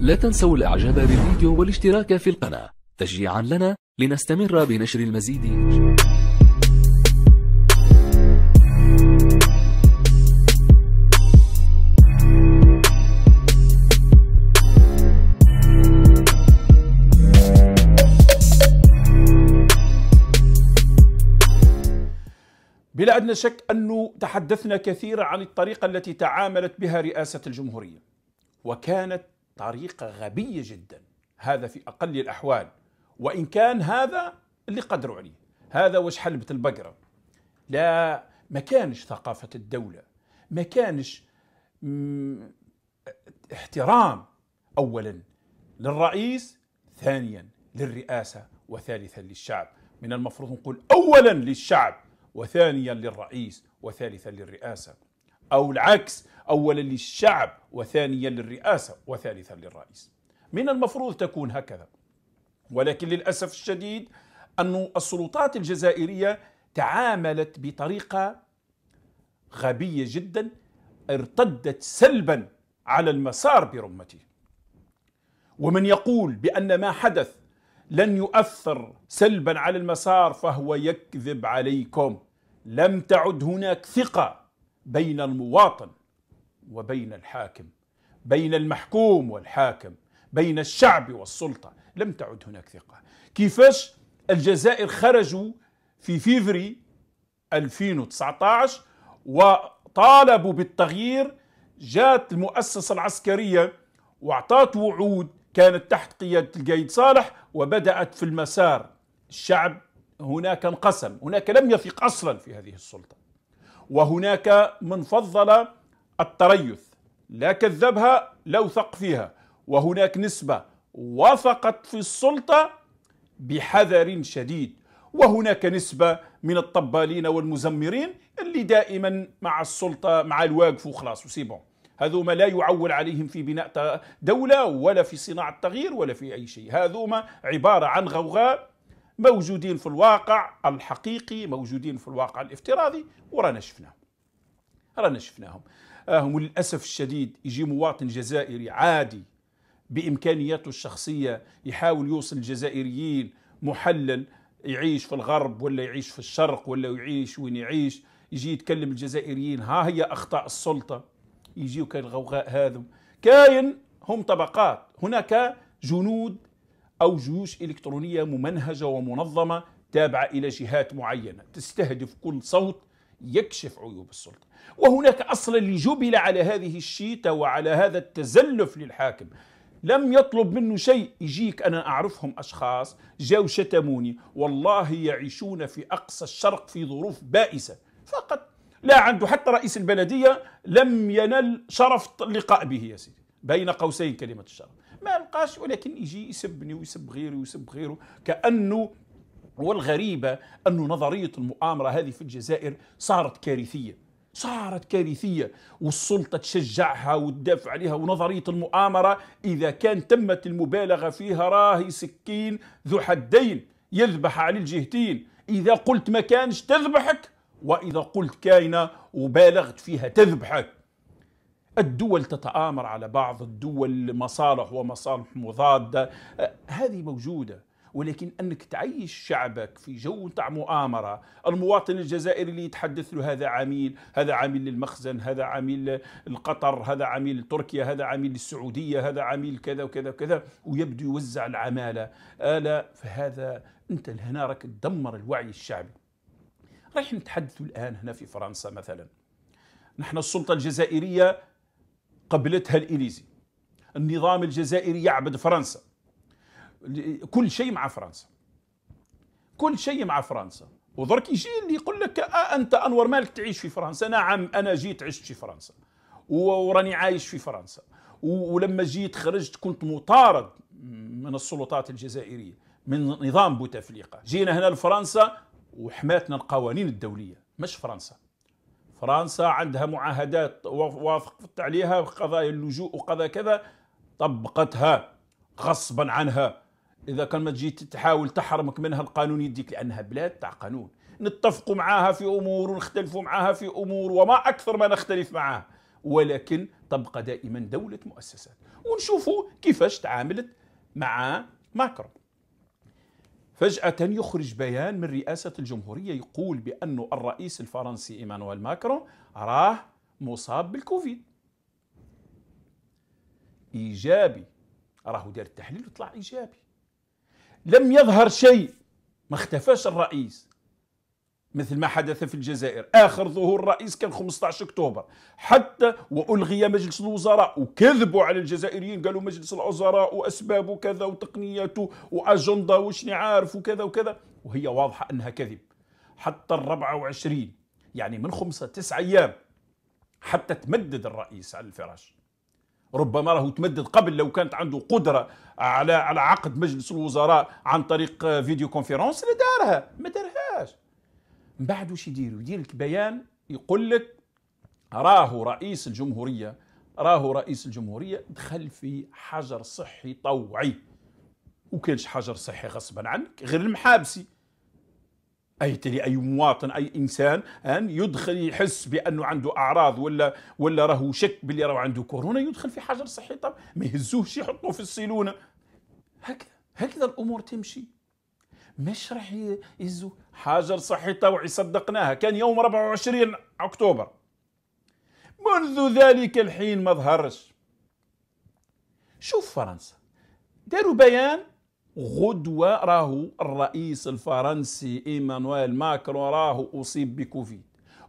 لا تنسوا الإعجاب بالفيديو والاشتراك في القناة تشجيعا لنا لنستمر بنشر المزيد بلا أدنى شك أنه تحدثنا كثيرا عن الطريقة التي تعاملت بها رئاسة الجمهورية وكانت طريقة غبية جدا هذا في أقل الأحوال وإن كان هذا اللي قدروا عليه هذا وش حلبة البقرة لا ما كانش ثقافة الدولة ما كانش احترام أولا للرئيس ثانيا للرئاسة وثالثا للشعب من المفروض نقول أولا للشعب وثانيا للرئيس وثالثا للرئاسة أو العكس أولا للشعب وثانيا للرئاسة وثالثا للرئيس من المفروض تكون هكذا ولكن للأسف الشديد أن السلطات الجزائرية تعاملت بطريقة غبية جدا ارتدت سلبا على المسار برمته ومن يقول بأن ما حدث لن يؤثر سلبا على المسار فهو يكذب عليكم لم تعد هناك ثقة بين المواطن وبين الحاكم بين المحكوم والحاكم بين الشعب والسلطة لم تعد هناك ثقة كيفاش الجزائر خرجوا في فيفري 2019 وطالبوا بالتغيير جات المؤسسة العسكرية واعطت وعود كانت تحت قيادة القايد صالح وبدأت في المسار الشعب هناك انقسم هناك لم يثق أصلا في هذه السلطة وهناك من فضل التريث لا كذبها لا وثق فيها وهناك نسبة وثقت في السلطة بحذر شديد وهناك نسبة من الطبالين والمزمرين اللي دائما مع السلطة مع الواقف وخلاص وسيبهم هذوما لا يعول عليهم في بناء دولة ولا في صناعة تغيير ولا في أي شيء هذوما عبارة عن غوغاء موجودين في الواقع الحقيقي موجودين في الواقع الافتراضي ورانا شفناهم رانا شفناهم آه، هم للأسف الشديد يجي مواطن جزائري عادي بإمكانياته الشخصية يحاول يوصل الجزائريين محلل يعيش في الغرب ولا يعيش في الشرق ولا يعيش وين يعيش يجي يتكلم الجزائريين ها هي أخطاء السلطة يجيو كالغوغاء هذم كاين هم طبقات هناك جنود أو جيوش إلكترونية ممنهجة ومنظمة تابعة إلى جهات معينة تستهدف كل صوت يكشف عيوب السلطة وهناك أصلا جبل على هذه الشيطة وعلى هذا التزلف للحاكم لم يطلب منه شيء يجيك أنا أعرفهم أشخاص جاوا شتموني والله يعيشون في أقصى الشرق في ظروف بائسة فقط لا عنده حتى رئيس البلدية لم ينل شرف اللقاء به يا سيدي بين قوسين كلمة الشرف ما لقاش ولكن يجي يسبني ويسب غيري ويسب غيره كانه والغريبه انه نظريه المؤامره هذه في الجزائر صارت كارثيه صارت كارثية والسلطة تشجعها وتدافع عليها ونظرية المؤامرة إذا كان تمت المبالغة فيها راهي سكين ذو حدين يذبح على الجهتين إذا قلت ما كانش تذبحك وإذا قلت كاينة وبالغت فيها تذبحك الدول تتآمر على بعض الدول مصالح ومصالح مضادة أه، هذه موجودة ولكن انك تعيش شعبك في جو تاع مؤامره، المواطن الجزائري اللي يتحدث له هذا عميل، هذا عميل للمخزن، هذا عميل لقطر، هذا عميل لتركيا، هذا عميل للسعوديه، هذا عميل كذا وكذا وكذا، ويبدو يوزع العماله، الا فهذا انت هنا راك تدمر الوعي الشعبي. رايح نتحدث الان هنا في فرنسا مثلا. نحن السلطه الجزائريه قبلتها الإليزي النظام الجزائري يعبد فرنسا كل شيء مع فرنسا كل شيء مع فرنسا ودرك يجي اللي يقول لك آه انت انور مالك تعيش في فرنسا نعم انا جيت عشت في فرنسا وراني عايش في فرنسا ولما جيت خرجت كنت مطارد من السلطات الجزائريه من نظام بوتفليقه جينا هنا لفرنسا وحماتنا القوانين الدوليه مش فرنسا فرنسا عندها معاهدات وافقت عليها قضايا اللجوء وقضايا كذا طبقتها غصبا عنها اذا كان ما تجي تحاول تحرمك منها القانون يديك لانها بلاد تاع قانون نتفقوا معاها في امور ونختلفوا معاها في امور وما اكثر ما نختلف معاها ولكن تبقى دائما دوله مؤسسات ونشوفوا كيفاش تعاملت مع ماكرون فجأة يخرج بيان من رئاسة الجمهورية يقول بأن الرئيس الفرنسي إيمانويل ماكرون راه مصاب بالكوفيد إيجابي راهو دار التحليل وطلع إيجابي لم يظهر شيء ما اختفاش الرئيس مثل ما حدث في الجزائر آخر ظهور رئيس كان 15 أكتوبر حتى وألغي مجلس الوزراء وكذبوا على الجزائريين قالوا مجلس الوزراء وأسبابه كذا وتقنياته وأجندة وشني عارف وكذا وكذا وهي واضحة أنها كذب حتى ال 24 يعني من خمسة تسعة أيام حتى تمدد الرئيس على الفراش ربما راهو تمدد قبل لو كانت عنده قدره على على عقد مجلس الوزراء عن طريق فيديو كونفيرونس لدارها ما دارهاش من بعد واش يدير يدير لك بيان يقول لك راهو رئيس الجمهوريه راهو رئيس الجمهوريه دخل في حجر صحي طوعي وكانش حجر صحي غصبا عنك غير المحابسي اي تلي اي مواطن اي انسان أن يدخل يحس بانه عنده اعراض ولا ولا راهو شك باللي راهو عنده كورونا يدخل في حجر صحي طب ما يهزوهش يحطوه في السيلونه هكذا هكذا الامور تمشي مش رح يزو حجر صحي طوعي صدقناها كان يوم 24 أكتوبر منذ ذلك الحين ما ظهرش شوف فرنسا داروا بيان غدوة راهو الرئيس الفرنسي إيمانويل ماكرون راهو أصيب بكوفيد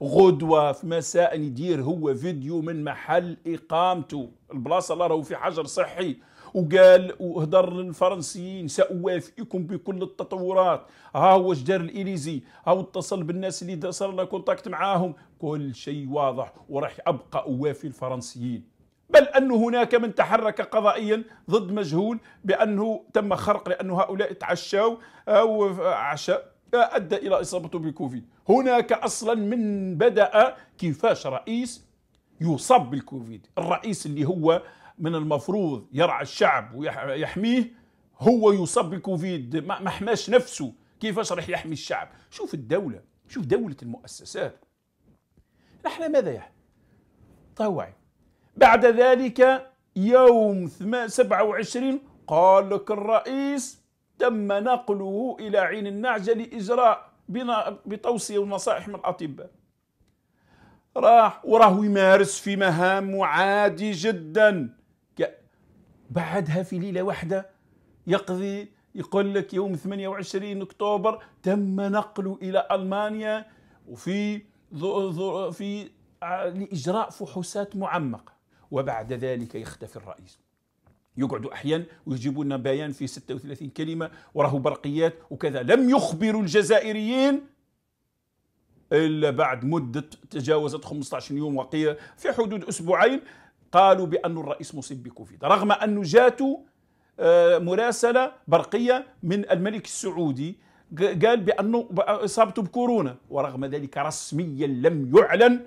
غدوة في مساء يدير هو فيديو من محل إقامته البلاصة اللي راهو في حجر صحي وقال وهدر للفرنسيين سأوافئكم بكل التطورات ها هو جدار الإليزي ها هو اتصل بالناس اللي صار له كونتاكت معاهم كل شيء واضح وراح أبقى أوافي الفرنسيين بل أن هناك من تحرك قضائيا ضد مجهول بأنه تم خرق لأن هؤلاء تعشوا أو آه، عشاء آه، أدى إلى إصابته بالكوفيد هناك أصلا من بدأ كيفاش رئيس يصاب بالكوفيد الرئيس اللي هو من المفروض يرعى الشعب ويحميه هو يصب فيه ما حماش نفسه كيفاش راح يحمي الشعب شوف الدولة شوف دولة المؤسسات نحن ماذا يحمي طوعي بعد ذلك يوم 27 قال لك الرئيس تم نقله إلى عين النعجة لإجراء بتوصية ونصائح من الأطباء راح وراه يمارس في مهام عادي جدا بعدها في ليله واحده يقضي يقول لك يوم 28 اكتوبر تم نقله الى المانيا وفي ذو ذو في لاجراء فحوصات معمقه وبعد ذلك يختفي الرئيس يقعدوا احيانا ويجيبوا لنا بيان في 36 كلمه وراه برقيات وكذا لم يخبروا الجزائريين الا بعد مده تجاوزت 15 يوم وقيل في حدود اسبوعين قالوا بأن الرئيس مصيب بكوفيد رغم أنه جاته آه، مراسلة برقية من الملك السعودي قال بأنه إصابته بكورونا ورغم ذلك رسميا لم يعلن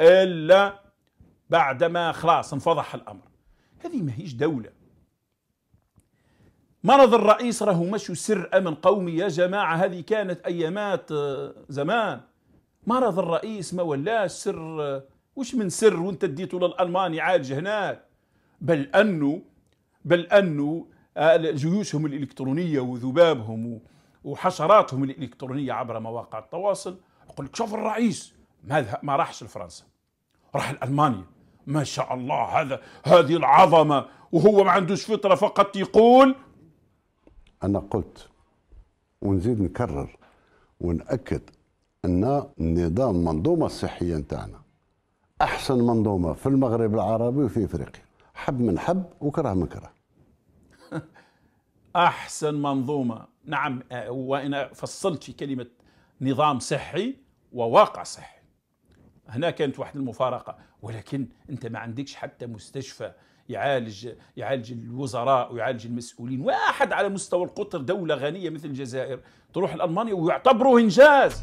إلا بعدما خلاص انفضح الأمر هذه ما هيش دولة مرض الرئيس راهو مشوا سر أمن قومي يا جماعة هذه كانت أيامات آه، زمان مرض الرئيس ما ولاش سر آه، وش من سر وانت اديته للالمان يعالج هناك بل انه بل انه آه، جيوشهم الالكترونيه وذبابهم وحشراتهم الالكترونيه عبر مواقع التواصل يقول لك شوف الرئيس ما ما راحش لفرنسا راح لالمانيا ما شاء الله هذا هذه العظمه وهو ما عندوش فطره فقط يقول انا قلت ونزيد نكرر ونأكد ان النظام المنظومه الصحيه نتاعنا احسن منظومه في المغرب العربي وفي افريقيا حب من حب وكره من كره احسن منظومه نعم وانا فصلت في كلمه نظام صحي وواقع صحي هنا كانت واحد المفارقه ولكن انت ما عندكش حتى مستشفى يعالج يعالج الوزراء ويعالج المسؤولين واحد على مستوى القطر دوله غنيه مثل الجزائر تروح لالمانيا ويعتبروا انجاز